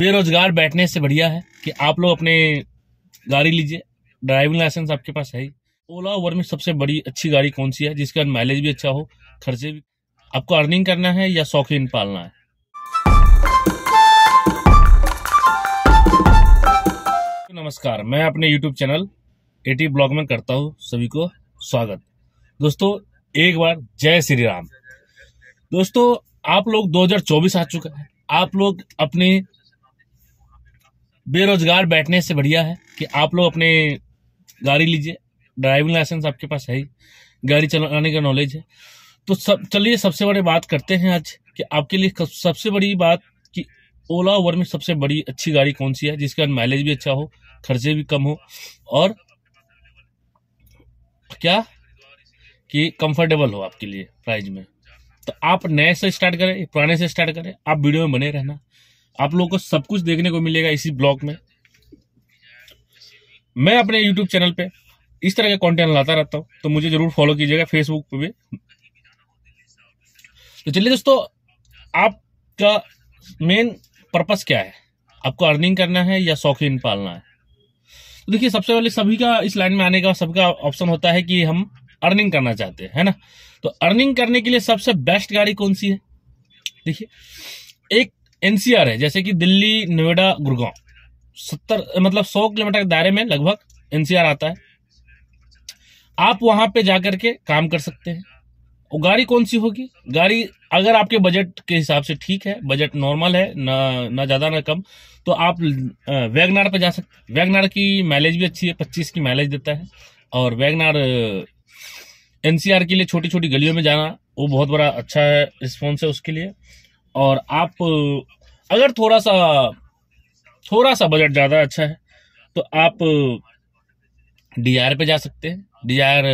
बेरोजगार बैठने से बढ़िया है कि आप लोग अपने गाड़ी लीजिए ड्राइविंग लाइसेंस आपके पास है ओला ओवर में सबसे बड़ी अच्छी गाड़ी कौन सी है जिसका माइलेज भी अच्छा हो खर्चे भी आपको अर्निंग करना है या शौकीन पालना है नमस्कार मैं अपने यूट्यूब चैनल एटी ब्लॉग में करता हूँ सभी को स्वागत दोस्तों एक बार जय श्री राम दोस्तों आप लोग 2024 आ चुका है आप लोग अपने बेरोजगार बैठने से बढ़िया है कि आप लोग अपने गाड़ी लीजिए ड्राइविंग लाइसेंस आपके पास है ही गाड़ी चलाने का नॉलेज है तो सब चलिए सबसे बड़े बात करते हैं आज कि आपके लिए सबसे बड़ी बात कि ओला ओवर में सबसे बड़ी अच्छी गाड़ी कौन सी है जिसका माइलेज भी अच्छा हो खर्चे भी कम हो और क्या कि कंफर्टेबल हो आपके लिए प्राइस में तो आप नए से स्टार्ट करें पुराने से स्टार्ट करें आप वीडियो में बने रहना आप लोगों को सब कुछ देखने को मिलेगा इसी ब्लॉग में मैं अपने यूट्यूब चैनल पे इस तरह के कंटेंट लाता रहता हूँ तो मुझे जरूर फॉलो कीजिएगा फेसबुक पे भी तो चलिए दोस्तों आपका मेन पर्पस क्या है आपको अर्निंग करना है या शौकीन पालना है तो देखिए सबसे पहले सभी का इस लाइन में आने का सबका ऑप्शन होता है कि हम अर्निंग करना चाहते हैं है ना तो अर्निंग करने के लिए सबसे बेस्ट गाड़ी कौन सी है देखिए एक एनसीआर है जैसे कि दिल्ली नोएडा गुड़गांव सत्तर मतलब सौ किलोमीटर के दायरे में लगभग एनसीआर आता है आप वहां पे जाकर के काम कर सकते हैं और गाड़ी कौन सी होगी गाड़ी अगर आपके बजट के हिसाब से ठीक है बजट नॉर्मल है ना ना ज्यादा ना कम तो आप वैगनार पे जा सकते वैगनार की माइलेज भी अच्छी है पच्चीस की माइलेज देता है और वैगनार एनसीआर के लिए छोटी छोटी गलियों में जाना वो बहुत बड़ा अच्छा है रिस्पॉन्स है उसके लिए और आप अगर थोड़ा सा थोड़ा सा बजट ज़्यादा अच्छा है तो आप डीआर पे जा सकते हैं डिजायर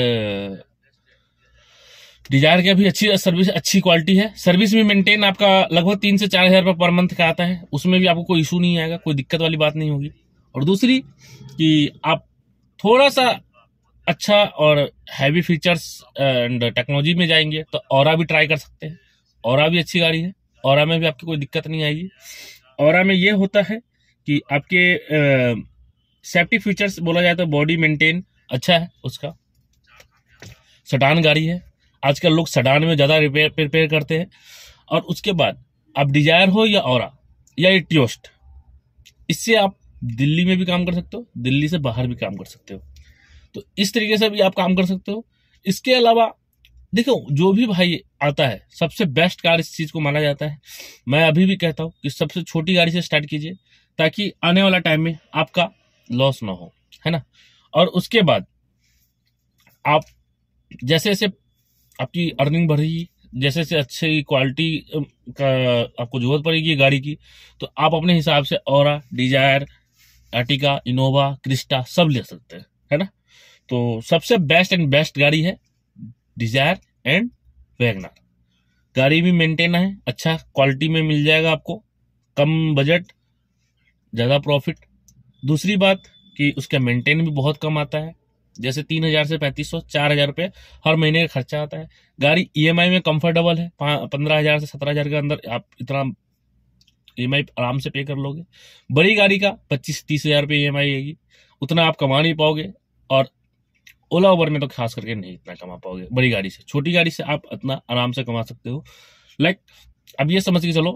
डिजायर की भी अच्छी सर्विस अच्छी क्वालिटी है सर्विस भी मेंटेन आपका लगभग तीन से चार हज़ार रुपये पर मंथ का आता है उसमें भी आपको कोई इशू नहीं आएगा कोई दिक्कत वाली बात नहीं होगी और दूसरी कि आप थोड़ा सा अच्छा और हैवी फीचर्स एंड टेक्नोलॉजी में जाएंगे तो और भी ट्राई कर सकते हैं और भी अच्छी गाड़ी है और में भी आपकी कोई दिक्कत नहीं आएगी और में ये होता है कि आपके सेफ्टी फीचर्स बोला जाए तो बॉडी मेंटेन अच्छा है उसका सटान गाड़ी है आजकल लोग सटान में ज़्यादा रिपेयर प्रिपेयर करते हैं और उसके बाद आप डिजायर हो या और या इटियोस्ट इससे आप दिल्ली में भी काम कर सकते हो दिल्ली से बाहर भी काम कर सकते हो तो इस तरीके से भी आप काम कर सकते हो इसके अलावा देखो जो भी भाई आता है सबसे बेस्ट कार इस चीज को माना जाता है मैं अभी भी कहता हूँ कि सबसे छोटी गाड़ी से स्टार्ट कीजिए ताकि आने वाला टाइम में आपका लॉस ना हो है ना और उसके बाद आप जैसे जैसे आपकी अर्निंग बढ़ रही जैसे जैसे अच्छी क्वालिटी का आपको जरूरत पड़ेगी गाड़ी की तो आप अपने हिसाब से और डिजायर अर्टिका इनोवा क्रिस्टा सब ले सकते हैं है ना तो सबसे बेस्ट एंड बेस्ट गाड़ी है डिजायर एंड वैगनर गाड़ी भी मेंटेन है अच्छा क्वालिटी में मिल जाएगा आपको कम बजट ज़्यादा प्रॉफिट दूसरी बात कि उसका मेंटेन भी बहुत कम आता है जैसे तीन हजार से पैंतीस सौ चार हजार रुपये हर महीने का खर्चा आता है गाड़ी ईएमआई e में कंफर्टेबल है पंद्रह हजार से सत्रह हजार के अंदर आप इतना ईएमआई e आराम से पे कर लोगे बड़ी गाड़ी का पच्चीस तीस हजार रुपये ई e एम आएगी उतना आप कमा नहीं पाओगे और ओला ओवर में तो खास करके नहीं इतना कमा पाओगे बड़ी गाड़ी से छोटी गाड़ी से आप इतना आराम से कमा सकते हो लाइक अब ये समझ के चलो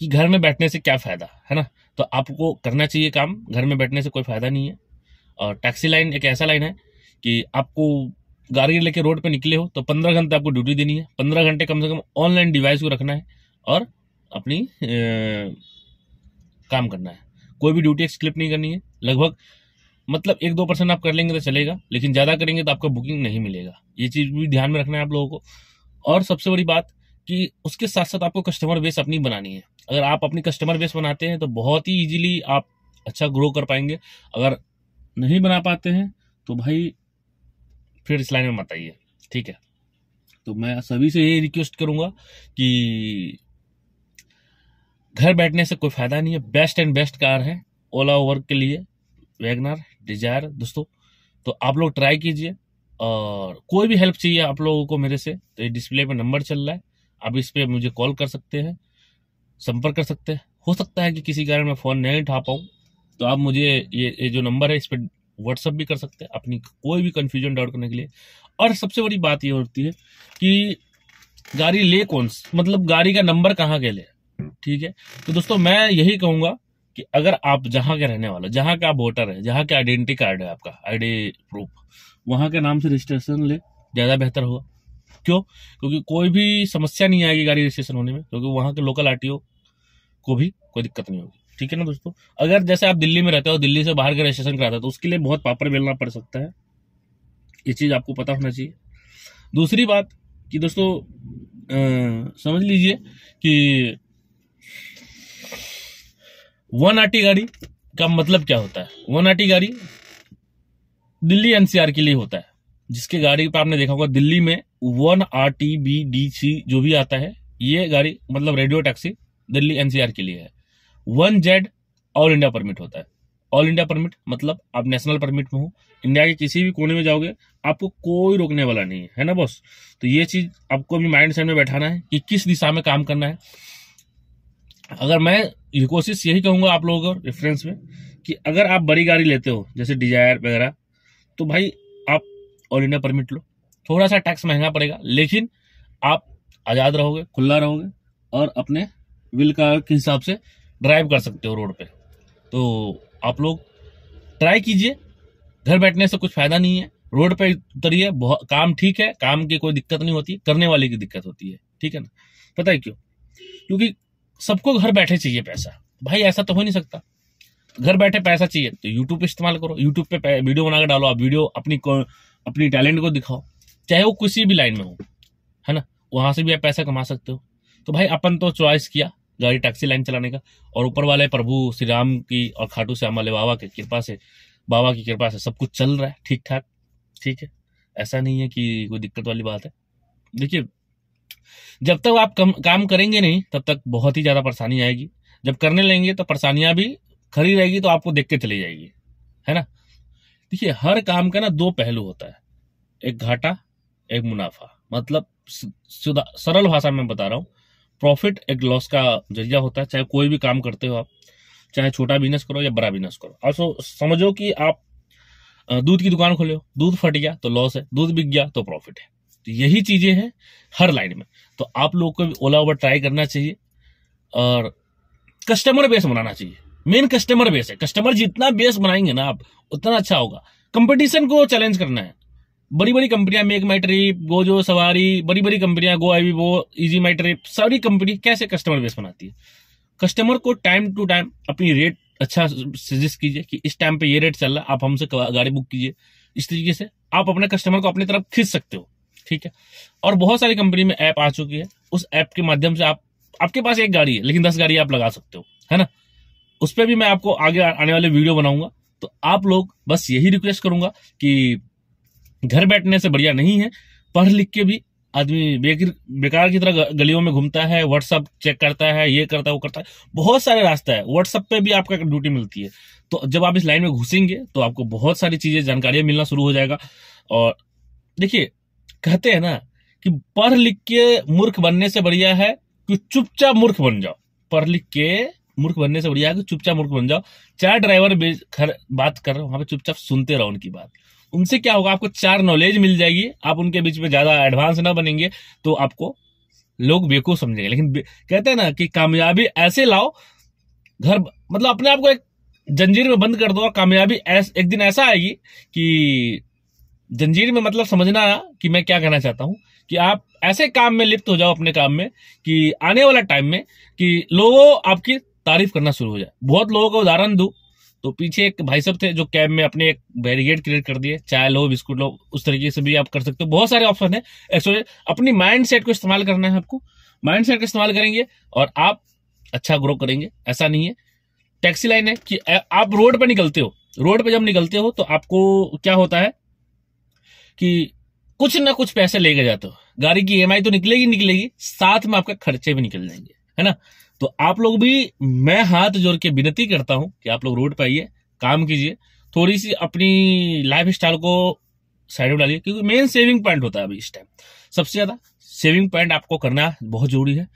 कि घर में बैठने से क्या फ़ायदा है ना तो आपको करना चाहिए काम घर में बैठने से कोई फ़ायदा नहीं है और टैक्सी लाइन एक ऐसा लाइन है कि आपको गाड़ी लेके रोड पे निकले हो तो पंद्रह घंटे आपको ड्यूटी देनी है पंद्रह घंटे कम से कम ऑनलाइन डिवाइस को रखना है और अपनी ए, काम करना है कोई भी ड्यूटी स्लिप नहीं करनी है लगभग मतलब एक दो परसेंट आप कर लेंगे तो चलेगा लेकिन ज़्यादा करेंगे तो आपका बुकिंग नहीं मिलेगा ये चीज़ भी ध्यान में रखना है आप लोगों को और सबसे बड़ी बात कि उसके साथ साथ आपको कस्टमर बेस अपनी बनानी है अगर आप अपनी कस्टमर बेस बनाते हैं तो बहुत ही ईजिली आप अच्छा ग्रो कर पाएंगे अगर नहीं बना पाते हैं तो भाई फिर इस लाइन में मत आइए ठीक है तो मैं सभी से यही रिक्वेस्ट करूँगा कि घर बैठने से कोई फ़ायदा नहीं है बेस्ट एंड बेस्ट कार है ओला ओवर के लिए वैगनार डिजायर दोस्तों तो आप लोग ट्राई कीजिए और कोई भी हेल्प चाहिए आप लोगों को मेरे से तो ये डिस्प्ले पे नंबर चल रहा है आप इस पर मुझे कॉल कर सकते हैं संपर्क कर सकते हैं हो सकता है कि किसी कारण मैं फ़ोन नहीं उठा पाऊँ तो आप मुझे ये ये जो नंबर है इस पर व्हाट्सअप भी कर सकते हैं अपनी कोई भी कन्फ्यूजन डाउट करने के लिए और सबसे बड़ी बात ये होती है कि गाड़ी ले कौन मतलब गाड़ी का नंबर कहाँ के लिए ठीक है तो दोस्तों मैं यही कहूँगा कि अगर आप जहां के रहने वाले जहां का आप वोटर है जहां के आइडेंटिटी कार्ड है आपका आईडी प्रूफ वहां के नाम से रजिस्ट्रेशन ले ज़्यादा बेहतर होगा क्यों क्योंकि कोई भी समस्या नहीं आएगी गाड़ी रजिस्ट्रेशन होने में क्योंकि वहाँ के लोकल आर को भी कोई दिक्कत नहीं होगी ठीक है ना दोस्तों अगर जैसे आप दिल्ली में रहते हो दिल्ली से बाहर का रजिस्ट्रेशन कराते हो तो उसके लिए बहुत पापड़ बेलना पड़ सकता है ये चीज़ आपको पता होना चाहिए दूसरी बात कि दोस्तों आ, समझ लीजिए कि वन आटी गाड़ी का मतलब क्या होता है वन आटी गाड़ी दिल्ली एनसीआर के लिए होता है जिसके गाड़ी पर आपने देखा होगा दिल्ली में one R T B D C जो भी आता है ये गाड़ी मतलब रेडियो टैक्सी दिल्ली एनसीआर के लिए है one Z all India permit होता है ऑल इंडिया परमिट मतलब आप नेशनल परमिट में हो इंडिया के किसी भी कोने में जाओगे आपको कोई रोकने वाला नहीं है है ना बॉस तो ये चीज आपको अभी माइंड सेट में बैठाना है कि किस दिशा में काम करना है अगर मैं ये कोशिश यही कहूंगा आप लोगों को रेफरेंस में कि अगर आप बड़ी गाड़ी लेते हो जैसे डिजायर वगैरह तो भाई आप ऑल इंडिया परमिट लो थोड़ा सा टैक्स महंगा पड़ेगा लेकिन आप आज़ाद रहोगे खुला रहोगे और अपने विल का के हिसाब से ड्राइव कर सकते हो रोड पे तो आप लोग ट्राई कीजिए घर बैठने से कुछ फायदा नहीं है रोड पे उतरिए बहुत काम ठीक है काम की कोई दिक्कत नहीं होती करने वाले की दिक्कत होती है ठीक है ना पता है क्यों क्योंकि सबको घर बैठे चाहिए पैसा भाई ऐसा तो हो नहीं सकता घर बैठे पैसा चाहिए तो यूट्यूब इस्तेमाल करो यूट्यूब पे वीडियो बनाकर डालो आप वीडियो अपनी अपनी टैलेंट को दिखाओ चाहे वो किसी भी लाइन में हो है ना वहां से भी आप पैसा कमा सकते हो तो भाई अपन तो चॉइस किया गाड़ी टैक्सी लाइन चलाने का और ऊपर वाले प्रभु श्री राम की और खाटू श्याम वाले बाबा की कृपा से बाबा की कृपा से सब कुछ चल रहा है ठीक ठाक ठीक है ऐसा नहीं है कि कोई दिक्कत वाली बात है देखिए जब तक आप कम, काम करेंगे नहीं तब तक बहुत ही ज्यादा परेशानी आएगी जब करने लेंगे तो परेशानियां भी खड़ी रहेगी तो आपको देख के चली जाएगी है ना देखिए हर काम का ना दो पहलू होता है एक घाटा एक मुनाफा मतलब सरल भाषा में बता रहा हूं प्रॉफिट एक लॉस का जरिया होता है चाहे कोई भी काम करते हो आप चाहे छोटा बिजनेस करो या बड़ा बिजनेस करो और समझो कि आप दूध की दुकान खोले हो दूध फट गया तो लॉस है दूध बिक गया तो प्रॉफिट है तो यही चीजें हैं हर लाइन में तो आप लोग को भी ओला ओवर ट्राई करना चाहिए और कस्टमर बेस बनाना चाहिए मेन कस्टमर बेस है कस्टमर जितना बेस बनाएंगे ना आप उतना अच्छा होगा कंपटीशन को चैलेंज करना है बड़ी बड़ी कंपनियां मेक माई ट्रिप गोजो सवारी बड़ी बड़ी कंपनियां Goibibo ease my trip सारी कंपनी कैसे कस्टमर बेस बनाती है कस्टमर को टाइम टू टाइम अपनी रेट अच्छा सजेस्ट कीजिए कि इस टाइम पे ये रेट चल रहा है आप हमसे गाड़ी बुक कीजिए इस तरीके से आप अपने कस्टमर को अपनी तरफ खींच सकते हो ठीक है और बहुत सारी कंपनी में ऐप आ चुकी है उस ऐप के माध्यम से आप आपके पास एक गाड़ी है लेकिन दस गाड़ी आप लगा सकते हो है ना उस पर भी मैं आपको आगे आने वाले वीडियो बनाऊंगा तो आप लोग बस यही रिक्वेस्ट करूंगा कि घर बैठने से बढ़िया नहीं है पढ़ लिख के भी आदमी बेकार की तरह गलियों में घूमता है व्हाट्सअप चेक करता है ये करता है वो करता है बहुत सारे रास्ता है व्हाट्सअप पे भी आपका ड्यूटी मिलती है तो जब आप इस लाइन में घुसेंगे तो आपको बहुत सारी चीजें जानकारियां मिलना शुरू हो जाएगा और देखिए कहते हैं ना कि पढ़ लिख के मूर्ख बनने से बढ़िया है कि चुपचाप मूर्ख बन जाओ पढ़ लिख के मूर्ख बनने से बढ़िया है कि चुपचाप मूर्ख बन जाओ चार ड्राइवर बात कर रहे हो वहां पे चुपचाप सुनते रहो उनकी बात उनसे क्या होगा आपको चार नॉलेज मिल जाएगी आप उनके बीच में ज्यादा एडवांस ना बनेंगे तो आपको लोग बेकूफ समझेंगे लेकिन कहते हैं ना कि कामयाबी ऐसे लाओ घर मतलब अपने आप को एक जंजीर में बंद कर दो और कामयाबी एक दिन ऐसा आएगी कि जंजीर में मतलब समझना कि मैं क्या कहना चाहता हूं कि आप ऐसे काम में लिप्त हो जाओ अपने काम में कि आने वाला टाइम में कि लोगों आपकी तारीफ करना शुरू हो जाए बहुत लोगों का उदाहरण दू तो पीछे एक भाई साहब थे जो कैब में अपने एक बैरिगेड क्रिएट कर दिए चाय लो बिस्कुट लो उस तरीके से भी आप कर सकते हो बहुत सारे ऑप्शन है एक्चुअली अपनी माइंड सेट को इस्तेमाल करना है आपको माइंड सेट का इस्तेमाल करेंगे और आप अच्छा ग्रो करेंगे ऐसा नहीं है टैक्सी लाइन है कि आप रोड पर निकलते हो रोड पर जब निकलते हो तो आपको क्या होता है कि कुछ ना कुछ पैसे लेके जाते हो गाड़ी की ई e तो निकलेगी निकलेगी साथ में आपका खर्चे भी निकल जाएंगे है ना तो आप लोग भी मैं हाथ जोड़ के विनती करता हूं कि आप लोग रोड पर आइए काम कीजिए थोड़ी सी अपनी लाइफ स्टाइल को साइड में डालिए क्योंकि मेन सेविंग पॉइंट होता है अभी इस टाइम सबसे ज्यादा सेविंग पॉइंट आपको करना बहुत जरूरी है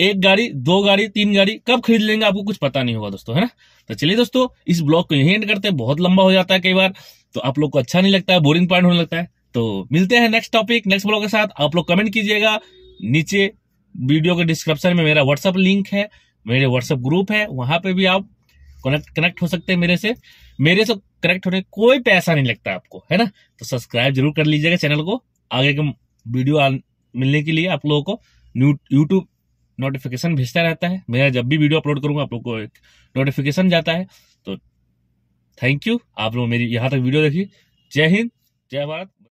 एक गाड़ी दो गाड़ी तीन गाड़ी कब खरीद लेंगे आपको कुछ पता नहीं होगा दोस्तों है ना तो चलिए दोस्तों इस ब्लॉग को यही एंड करते हैं बहुत लंबा हो जाता है कई बार तो आप लोग को अच्छा नहीं लगता है बोरिंग पॉइंट होने लगता है तो मिलते हैं नेक्स्ट टॉपिक नेक्स्ट ब्लॉग के साथ आप लोग कमेंट कीजिएगा नीचे वीडियो के डिस्क्रिप्शन में मेरा व्हाट्सअप लिंक है मेरे व्हाट्सअप ग्रुप है वहां पे भी आप कनेक्ट कनेक्ट हो सकते हैं मेरे से मेरे से कनेक्ट होने कोई पैसा नहीं लगता आपको है ना तो सब्सक्राइब जरूर कर लीजिएगा चैनल को आगे के वीडियो मिलने के लिए आप लोगों को यूट्यूब नोटिफिकेशन भेजता रहता है मेरा जब भी वीडियो अपलोड करूंगा आप लोग को एक नोटिफिकेशन जाता है तो थैंक यू आप लोग मेरी यहाँ तक वीडियो देखी जय हिंद जय भारत